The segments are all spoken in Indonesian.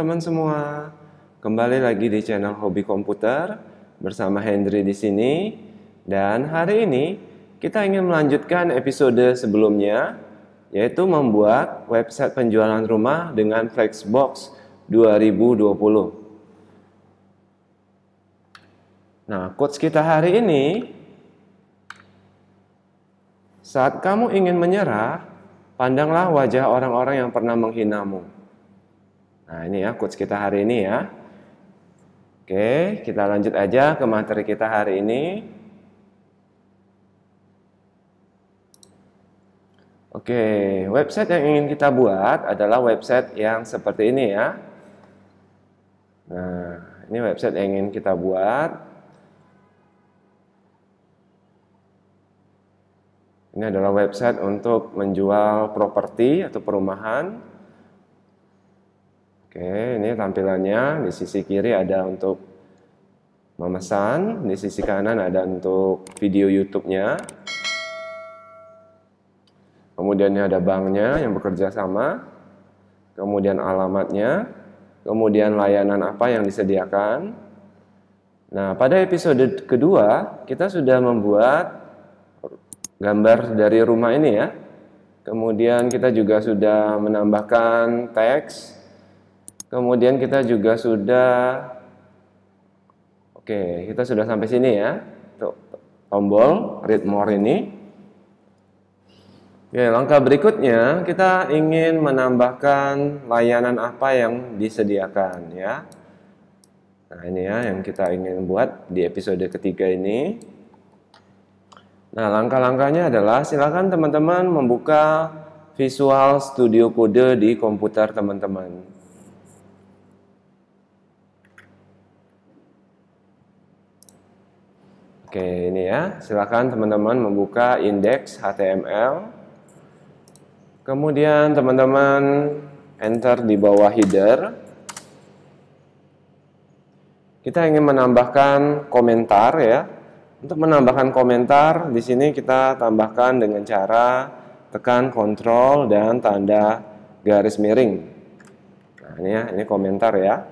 teman-teman semua. Kembali lagi di channel Hobi Komputer bersama Hendry di sini. Dan hari ini kita ingin melanjutkan episode sebelumnya yaitu membuat website penjualan rumah dengan Flexbox 2020. Nah, quotes kita hari ini saat kamu ingin menyerah, pandanglah wajah orang-orang yang pernah menghinamu Nah, ini ya quotes kita hari ini ya. Oke, kita lanjut aja ke materi kita hari ini. Oke, website yang ingin kita buat adalah website yang seperti ini ya. Nah, ini website yang ingin kita buat. Ini adalah website untuk menjual properti atau perumahan. Oke, ini tampilannya. Di sisi kiri ada untuk memesan, di sisi kanan ada untuk video YouTube-nya. Kemudian ini ada banknya yang bekerja sama. Kemudian alamatnya, kemudian layanan apa yang disediakan. Nah, pada episode kedua kita sudah membuat gambar dari rumah ini ya. Kemudian kita juga sudah menambahkan teks Kemudian kita juga sudah Oke, kita sudah sampai sini ya. Tuh, tombol read more ini. Oke, langkah berikutnya kita ingin menambahkan layanan apa yang disediakan ya. Nah, ini ya yang kita ingin buat di episode ketiga ini. Nah, langkah-langkahnya adalah silakan teman-teman membuka Visual Studio Code di komputer teman-teman. Oke, ini ya. Silakan teman-teman membuka indeks HTML. Kemudian teman-teman enter di bawah header. Kita ingin menambahkan komentar ya. Untuk menambahkan komentar di sini kita tambahkan dengan cara tekan kontrol dan tanda garis miring. Nah, ini ya, ini komentar ya.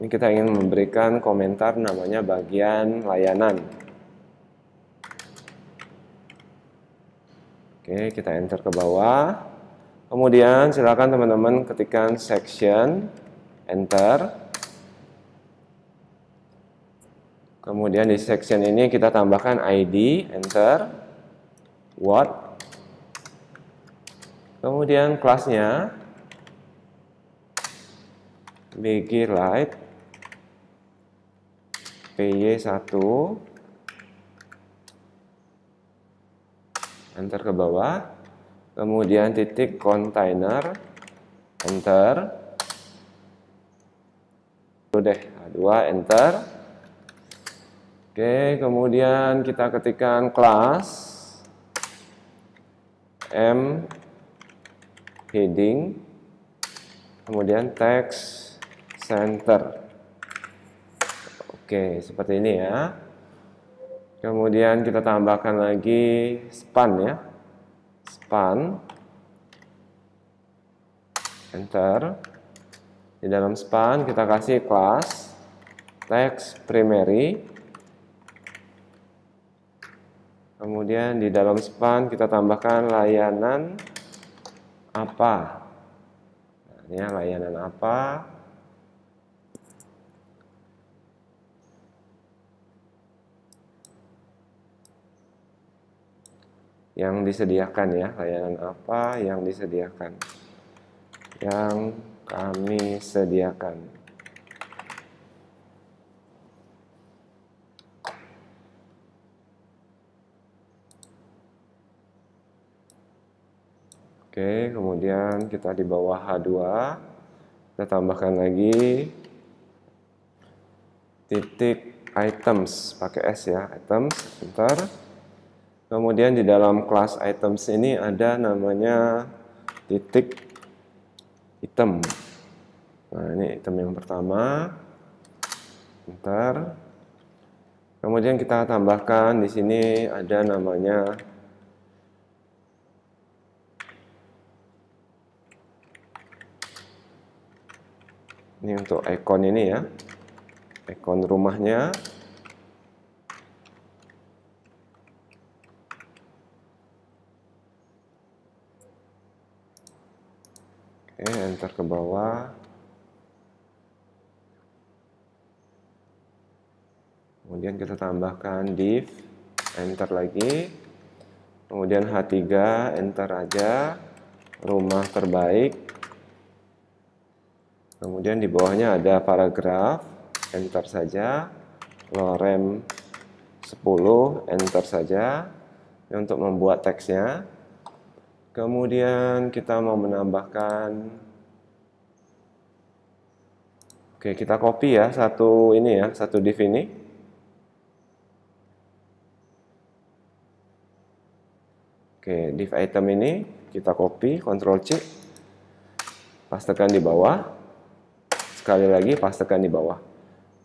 Ini kita ingin memberikan komentar namanya bagian layanan. Oke, kita enter ke bawah. Kemudian silakan teman-teman ketikkan section, enter. Kemudian di section ini kita tambahkan ID, enter, what. Kemudian kelasnya BG Light PY1 enter ke bawah, kemudian titik container, enter, udah dua, enter, oke, kemudian kita ketikkan kelas, M, heading, kemudian text, center, oke, seperti ini ya, Kemudian kita tambahkan lagi span ya. Span. Enter. Di dalam span kita kasih class text primary. Kemudian di dalam span kita tambahkan layanan apa. Nah, ini ya, layanan apa. yang disediakan ya layanan apa yang disediakan yang kami sediakan Oke, kemudian kita di bawah H2 kita tambahkan lagi titik items pakai S ya, items, bentar. Kemudian di dalam kelas items ini ada namanya titik item. Nah, ini item yang pertama. Bentar. Kemudian kita tambahkan di sini ada namanya ini untuk icon ini ya icon rumahnya Oke, enter ke bawah. Kemudian kita tambahkan div, enter lagi. Kemudian H3, enter aja. Rumah terbaik. Kemudian di bawahnya ada paragraf, enter saja. Lorem 10, enter saja. Ini untuk membuat teksnya. Kemudian kita mau menambahkan Oke, kita copy ya satu ini ya, satu div ini. Oke, div item ini kita copy, Ctrl C. Pastekan di bawah. Sekali lagi pastekan di bawah.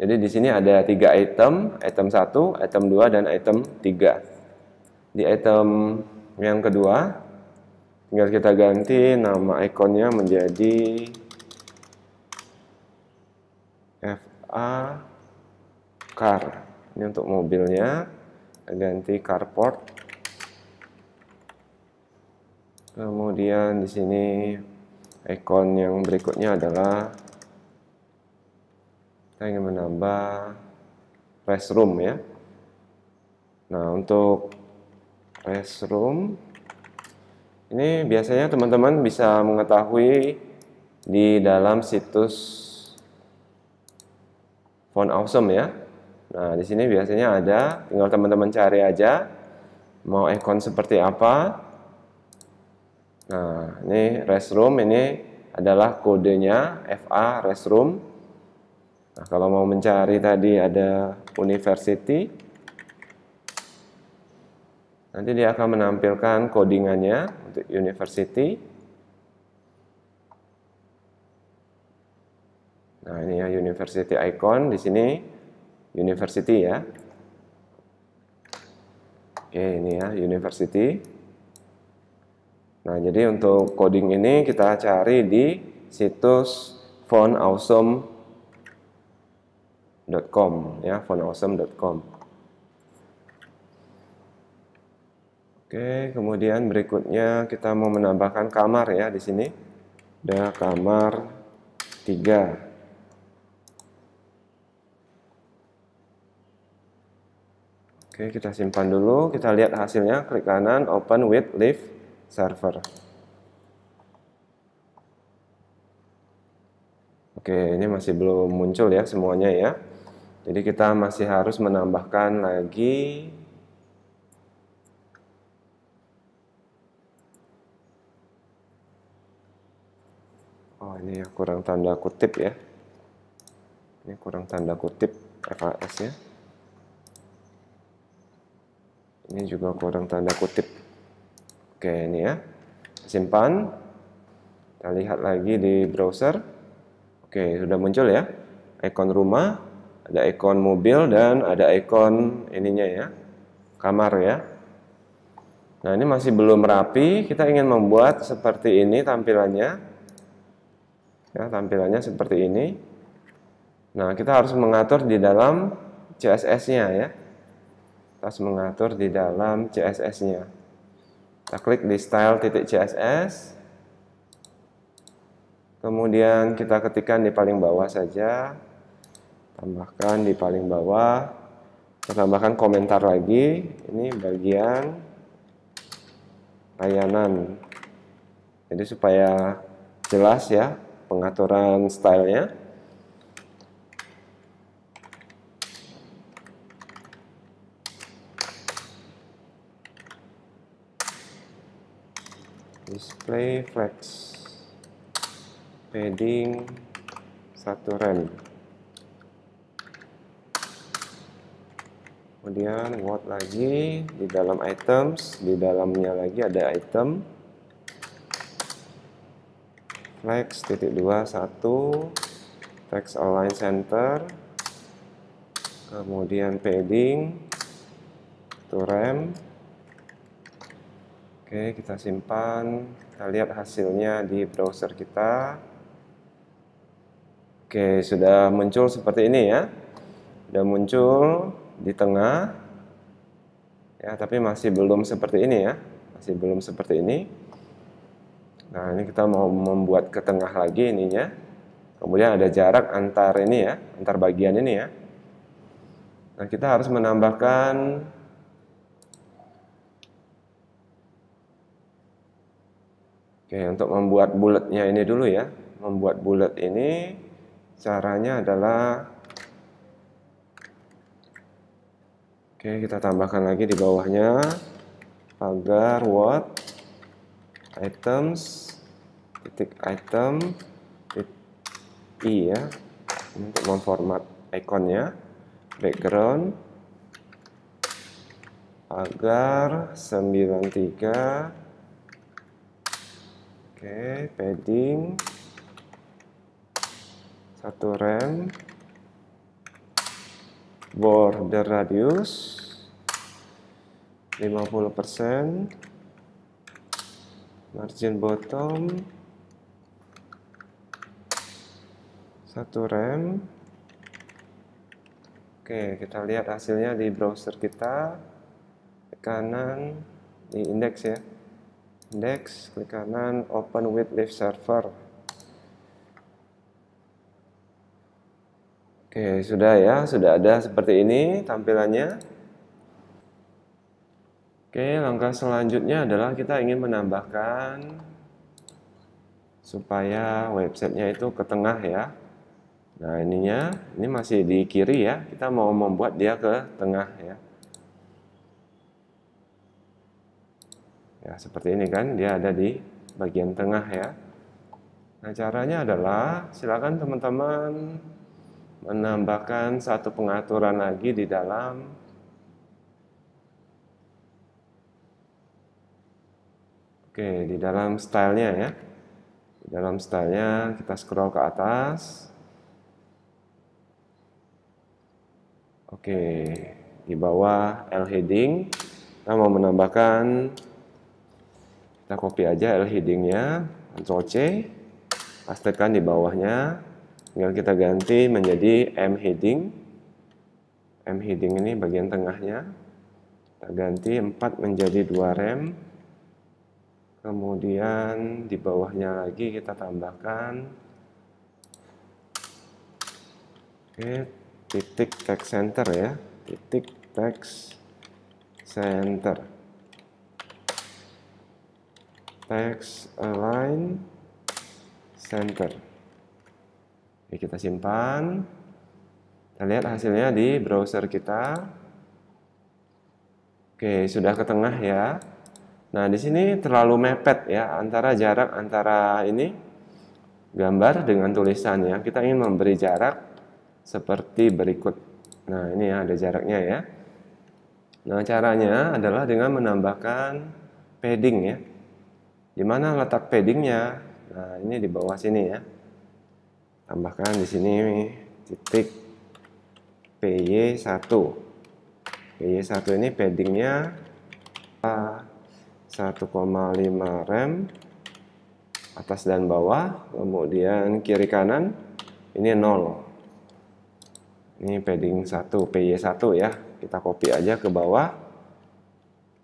Jadi di sini ada tiga item, item 1, item 2, dan item 3. Di item yang kedua, tinggal kita ganti nama ikonnya menjadi FA car ini untuk mobilnya ganti carport kemudian di sini ikon yang berikutnya adalah kita ingin menambah restroom ya nah untuk restroom ini biasanya teman-teman bisa mengetahui di dalam situs font awesome ya. Nah, di sini biasanya ada, tinggal teman-teman cari aja mau ikon seperti apa. Nah, ini restroom ini adalah kodenya FA restroom. Nah, kalau mau mencari tadi ada university Nanti dia akan menampilkan codingannya untuk university. Nah, ini ya university icon di sini university ya. Oke, ini ya university. Nah, jadi untuk coding ini kita cari di situs fontawesome.com ya, fontawesome.com. Oke, kemudian berikutnya kita mau menambahkan kamar ya di sini. Ada kamar 3. Oke, kita simpan dulu. Kita lihat hasilnya. Klik kanan, open with live server. Oke, ini masih belum muncul ya semuanya ya. Jadi kita masih harus menambahkan lagi oh ini ya kurang tanda kutip ya ini kurang tanda kutip FAS ya ini juga kurang tanda kutip oke ini ya simpan kita lihat lagi di browser oke sudah muncul ya Icon rumah ada icon mobil dan ada icon ininya ya kamar ya nah ini masih belum rapi kita ingin membuat seperti ini tampilannya ya tampilannya seperti ini nah kita harus mengatur di dalam CSS-nya ya kita harus mengatur di dalam CSS-nya kita klik di style titik CSS kemudian kita ketikkan di paling bawah saja tambahkan di paling bawah kita tambahkan komentar lagi ini bagian layanan jadi supaya jelas ya pengaturan stylenya display flex padding satu rem kemudian what lagi di dalam items di dalamnya lagi ada item flex titik dua satu text align center kemudian padding to rem oke kita simpan kita lihat hasilnya di browser kita oke sudah muncul seperti ini ya sudah muncul di tengah ya tapi masih belum seperti ini ya masih belum seperti ini Nah, ini kita mau membuat ke tengah lagi ininya. Kemudian ada jarak antar ini ya, antar bagian ini ya. Nah, kita harus menambahkan Oke, untuk membuat bulatnya ini dulu ya. Membuat bulat ini caranya adalah Oke, kita tambahkan lagi di bawahnya pagar what items titik item titik i ya untuk memformat ikonnya background agar 93 oke padding satu rem border radius 50% margin bottom satu rem oke kita lihat hasilnya di browser kita klik kanan di index ya index klik kanan open with live server oke sudah ya sudah ada seperti ini tampilannya Oke, langkah selanjutnya adalah kita ingin menambahkan supaya websitenya itu ke tengah ya. Nah ininya, ini masih di kiri ya, kita mau membuat dia ke tengah ya. Ya seperti ini kan, dia ada di bagian tengah ya. Nah caranya adalah, silakan teman-teman menambahkan satu pengaturan lagi di dalam Oke, di dalam stylenya ya. Di dalam stylenya kita scroll ke atas. Oke, di bawah L heading kita mau menambahkan kita copy aja L headingnya, Ctrl C, pastekan di bawahnya. Tinggal kita ganti menjadi M heading. M heading ini bagian tengahnya. Kita ganti 4 menjadi 2 rem kemudian di bawahnya lagi kita tambahkan oke titik text center ya titik text center text align center Oke, kita simpan kita lihat hasilnya di browser kita oke sudah ke tengah ya Nah, di sini terlalu mepet ya antara jarak antara ini gambar dengan tulisan tulisannya. Kita ingin memberi jarak seperti berikut. Nah, ini ya ada jaraknya ya. Nah, caranya adalah dengan menambahkan padding ya. Di mana letak paddingnya? Nah, ini di bawah sini ya. Tambahkan di sini titik PY1. PY1 ini paddingnya 1,5 rem atas dan bawah kemudian kiri kanan ini 0 ini padding 1 PY1 ya kita copy aja ke bawah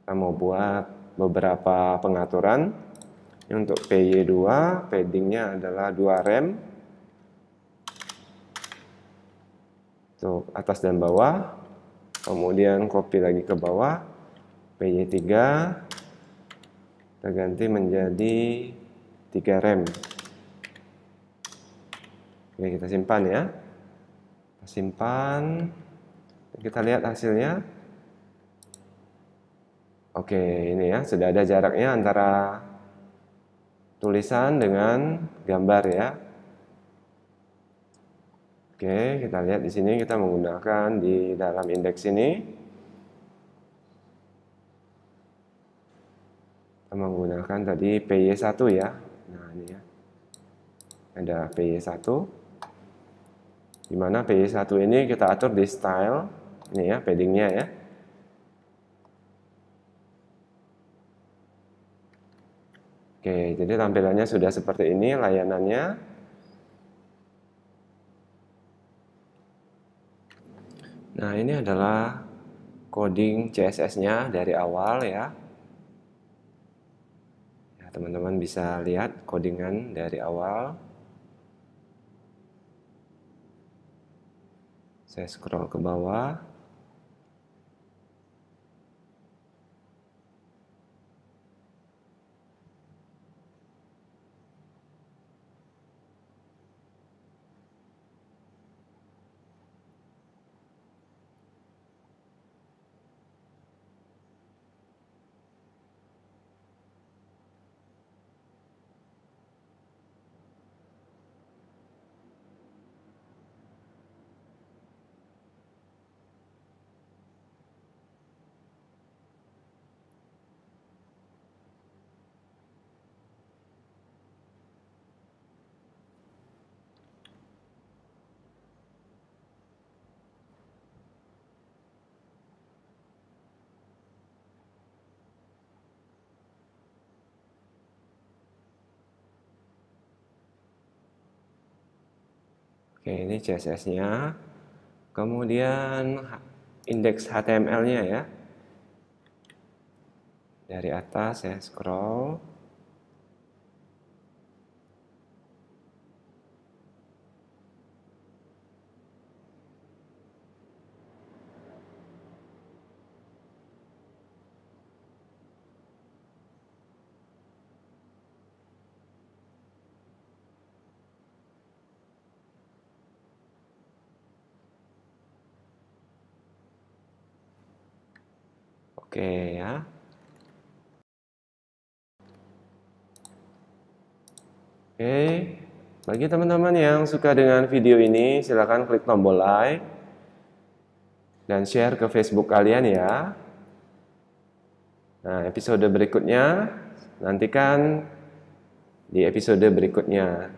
kita mau buat beberapa pengaturan ini untuk PY2 paddingnya adalah 2 rem untuk atas dan bawah kemudian copy lagi ke bawah PY3 kita ganti menjadi 3 rem oke kita simpan ya kita simpan kita lihat hasilnya oke ini ya sudah ada jaraknya antara tulisan dengan gambar ya oke kita lihat di sini kita menggunakan di dalam indeks ini menggunakan tadi PY1 ya nah ini ya ada PY1 mana PY1 ini kita atur di style ini ya paddingnya ya Oke, jadi tampilannya sudah seperti ini layanannya. Nah, ini adalah coding CSS-nya dari awal ya teman-teman bisa lihat codingan dari awal saya scroll ke bawah Oke, ini CSS-nya. Kemudian indeks HTML-nya ya. Dari atas saya scroll. Oke ya. Oke, bagi teman-teman yang suka dengan video ini, silahkan klik tombol like dan share ke Facebook kalian ya. Nah, episode berikutnya, nantikan di episode berikutnya.